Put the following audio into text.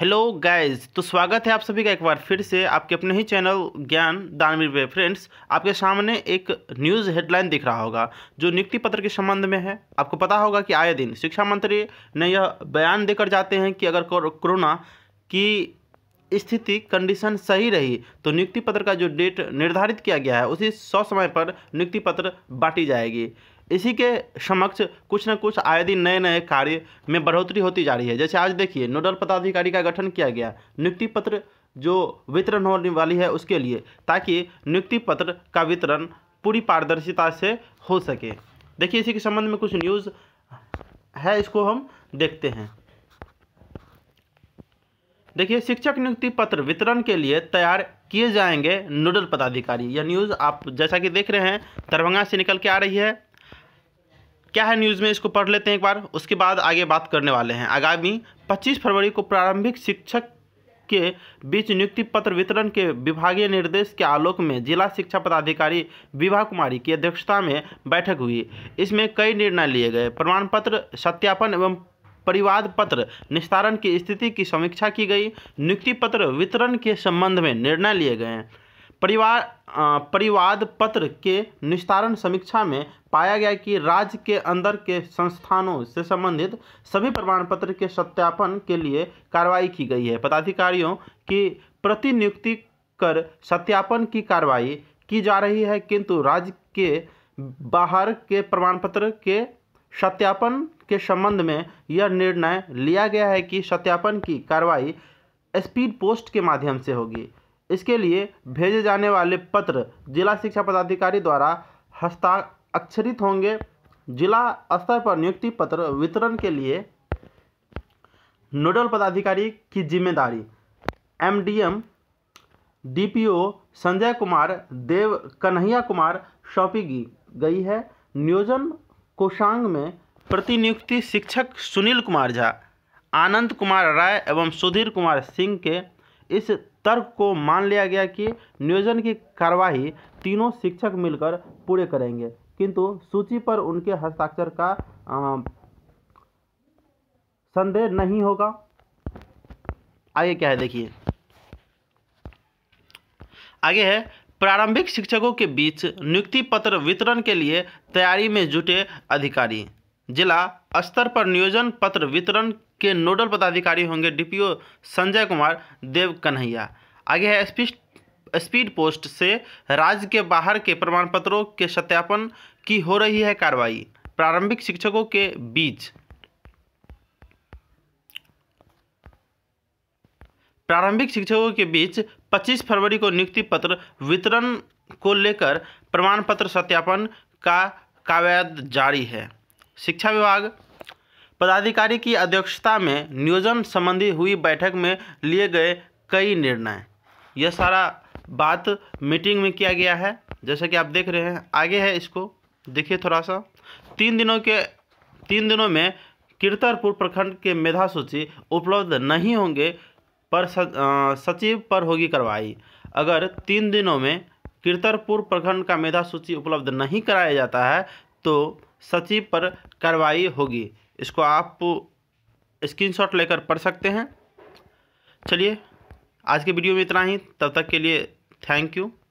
hello guys तो स्वागत है आप सभी का एक बार फिर से आपके अपने ही चैनल ज्ञान दानवीर पे फ्रेंड्स आपके सामने एक न्यूज़ हेडलाइन दिख रहा होगा जो नियुक्ति पत्र के संबंध में है आपको पता होगा कि आए दिन शिक्षा मंत्री ने यह बयान देकर जाते हैं कि अगर कोरोना की स्थिति कंडीशन सही रही तो नियुक्ति पत्र का जो डेट निर्धारित किया गया है उसी सौ समय पर नियुक्ति पत्र बांटी जाएगी इसी के समक्ष कुछ न कुछ आए दिन नए नए कार्य में बढ़ोतरी होती जा रही है जैसे आज देखिए नोडल पदाधिकारी का गठन किया गया नियुक्ति पत्र जो वितरण होने वाली है उसके लिए ताकि नियुक्ति पत्र का वितरण पूरी पारदर्शिता से हो सके देखिए इसी के संबंध में कुछ न्यूज़ है इसको हम देखते हैं देखिए शिक्षक नियुक्ति पत्र वितरण के लिए तैयार किए जाएंगे नोडल पदाधिकारी यह न्यूज़ आप जैसा कि देख रहे हैं दरभंगा से निकल के आ रही है क्या है न्यूज़ में इसको पढ़ लेते हैं एक बार उसके बाद आगे बात करने वाले हैं आगामी पच्चीस फरवरी को प्रारंभिक शिक्षक के बीच नियुक्ति पत्र वितरण के विभागीय निर्देश के आलोक में जिला शिक्षा पदाधिकारी विभा कुमारी की अध्यक्षता में बैठक हुई इसमें कई निर्णय लिए गए प्रमाण पत्र सत्यापन एवं परिवाद पत्र निस्तारण की स्थिति की समीक्षा की गई नियुक्ति पत्र वितरण के संबंध में निर्णय लिए गए हैं परिवार परिवाद पत्र के निस्तारण समीक्षा में पाया गया कि राज्य के अंदर के संस्थानों से संबंधित सभी प्रमाण पत्र के सत्यापन के लिए कार्रवाई की गई है पदाधिकारियों की प्रतिनियुक्ति कर सत्यापन की कार्रवाई की जा रही है किंतु राज्य के बाहर के प्रमाण पत्र के सत्यापन के संबंध में यह निर्णय लिया गया है कि सत्यापन की कार्रवाई स्पीड पोस्ट के माध्यम से होगी इसके लिए भेजे जाने वाले पत्र जिला शिक्षा पदाधिकारी द्वारा हस्ताक्षरित होंगे जिला स्तर पर नियुक्ति पत्र वितरण के लिए नोडल पदाधिकारी की जिम्मेदारी एमडीएम डीपीओ संजय कुमार देव कन्हैया कुमार सौंपी गई है नियोजन कोषांग में प्रतिनियुक्ति शिक्षक सुनील कुमार झा आनंद कुमार राय एवं सुधीर कुमार सिंह के इस तर्क को मान लिया गया कि नियोजन की कार्यवाही तीनों शिक्षक मिलकर पूरे करेंगे किंतु सूची पर उनके हस्ताक्षर का संदेह नहीं होगा आगे क्या है देखिए आगे है प्रारंभिक शिक्षकों के बीच नियुक्ति पत्र वितरण के लिए तैयारी में जुटे अधिकारी जिला स्तर पर नियोजन पत्र वितरण के नोडल पदाधिकारी होंगे डीपीओ संजय कुमार देव कन्हैया आगे है स्पीड स्पीड पोस्ट से राज्य के बाहर के प्रमाण पत्रों के सत्यापन की हो रही है कार्रवाई प्रारंभिक शिक्षकों के बीच प्रारंभिक शिक्षकों के बीच 25 फरवरी को नियुक्ति पत्र वितरण को लेकर प्रमाण पत्र सत्यापन का कावैद जारी है शिक्षा विभाग पदाधिकारी की अध्यक्षता में नियोजन संबंधी हुई बैठक में लिए गए कई निर्णय यह सारा बात मीटिंग में किया गया है जैसा कि आप देख रहे हैं आगे है इसको देखिए थोड़ा सा तीन दिनों के तीन दिनों में कीर्तनपुर प्रखंड के मेधा सूची उपलब्ध नहीं होंगे पर सचिव पर होगी कार्रवाई अगर तीन दिनों में कीर्तनपुर प्रखंड का मेधा सूची उपलब्ध नहीं कराया जाता है तो सचिव पर कार्रवाई होगी इसको आप स्क्रीनशॉट लेकर पढ़ सकते हैं चलिए आज के वीडियो में इतना ही तब तक के लिए थैंक यू